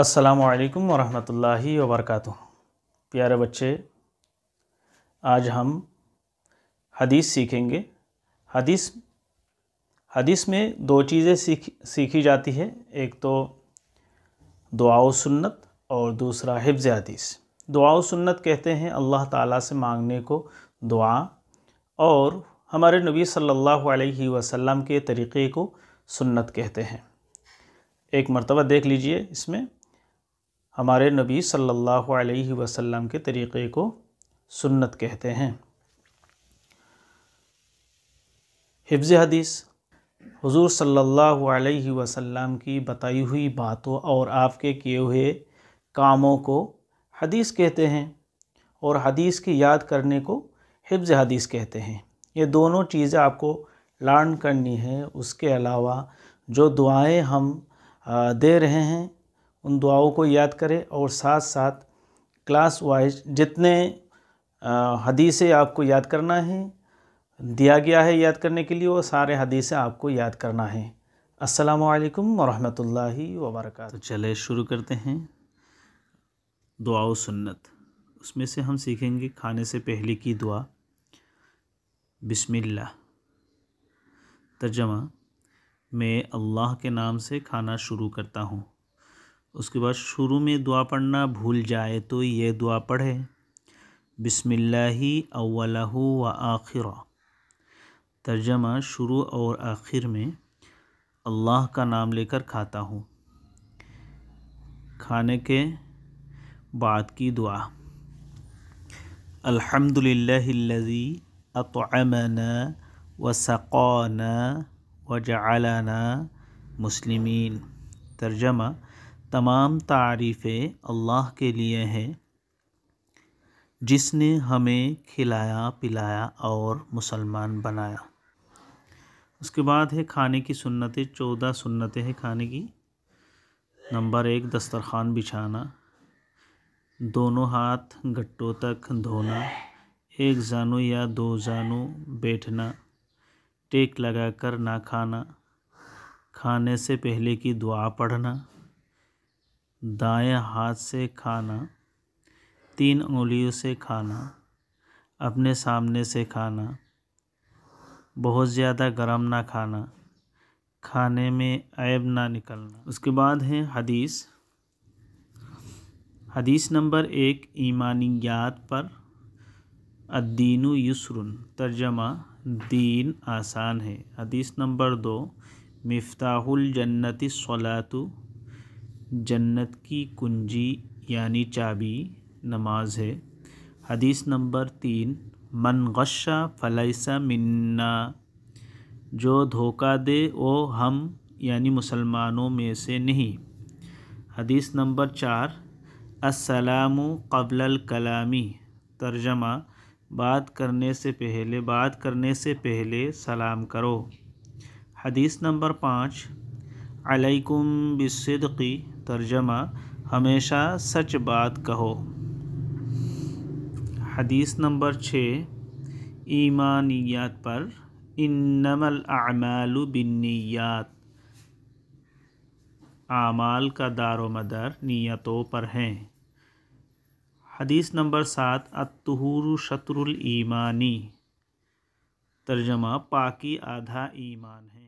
अस्सलाम वरहमतुल्लाहि वरक प्यारे बच्चे आज हम हदीस सीखेंगे हदीस हदीस में दो चीज़ें सीख सीखी जाती है एक तो दुआ सुन्नत और दूसरा हिफ्ज़ हदीस दुआ सुन्नत कहते हैं अल्लाह ताला से मांगने को दुआ और हमारे नबी सल्लल्लाहु अलैहि वसल्लम के तरीक़े को सुन्नत कहते हैं एक मर्तबा देख लीजिए इसमें हमारे नबी सल्लल्लाहु अलैहि वसल्लम के तरीक़े को सुन्नत कहते हैं हिफ्ज़ हदीस हुजूर सल्लल्लाहु अलैहि वसल्लम की बताई हुई बातों और आपके किए हुए कामों को हदीस कहते हैं और हदीस की याद करने को हिफ्ज़ हदीस कहते हैं ये दोनों चीज़ें आपको लर्न करनी है उसके अलावा जो दुआएं हम दे रहे हैं उन दुआओं को याद करें और साथ साथ क्लास वाइज जितने हदीसें आपको याद करना है दिया गया है याद करने के लिए वो सारे हदीसें आपको याद करना है अस्सलाम वालेकुम वरहमतुल्लाहि तो चले शुरू करते हैं दुआ सुन्नत उसमें से हम सीखेंगे खाने से पहले की दुआ बिस्मिल्लाह तर्जमा मैं अल्लाह के नाम से खाना शुरू करता हूँ उसके बाद शुरू में दुआ पढ़ना भूल जाए तो ये दुआ पढ़े बिसमिल्लाही व आखिर तर्जमा शुरू और आखिर में अल्लाह का नाम लेकर खाता हूँ खाने के बाद की दुआ व सकौन व जलाना मुस्लिमीन तर्जमा तमाम तारीफ़ें अल्लाह के लिए हैं जिसने हमें खिलाया पिलाया और मुसलमान बनाया उसके बाद है खाने की सुन्नतें चौदह सुन्नतें हैं खाने की नंबर एक दस्तरखान बिछाना दोनों हाथ गट्टों तक धोना एक जानू या दो जानू बैठना टेक लगाकर ना खाना खाने से पहले की दुआ पढ़ना दाएं हाथ से खाना तीन उंगलियों से खाना अपने सामने से खाना बहुत ज़्यादा गर्म ना खाना खाने में ऐब ना निकलना उसके बाद है हदीस हदीस नंबर एक ईमानियात पर अदीन युसरन तर्जमा दीन आसान है हदीस नंबर दो मफ्ताहुल जन्नति सलातु जन्नत की कुंजी यानी चाबी नमाज है हदीस नंबर तीन मन गशा फलैसा मन्ना जो धोखा दे वो हम यानी मुसलमानों में से नहीं हदीस नंबर चार असलाम कबल कलामी तर्जमा बात करने से पहले बात करने से पहले सलाम करो हदीस नंबर पाँच अलैकुम बिसदकी तर्जमा हमेशा सच बात कहो हदीस नंबर छः ईमानियात पर इन्नमल आमाल बिन्नीयात आमाल का दारो मदर नीयतों पर हैं हदीस नंबर सात अतहूर शत्रुल ईमानी तर्जमा पाकि आधा ईमान है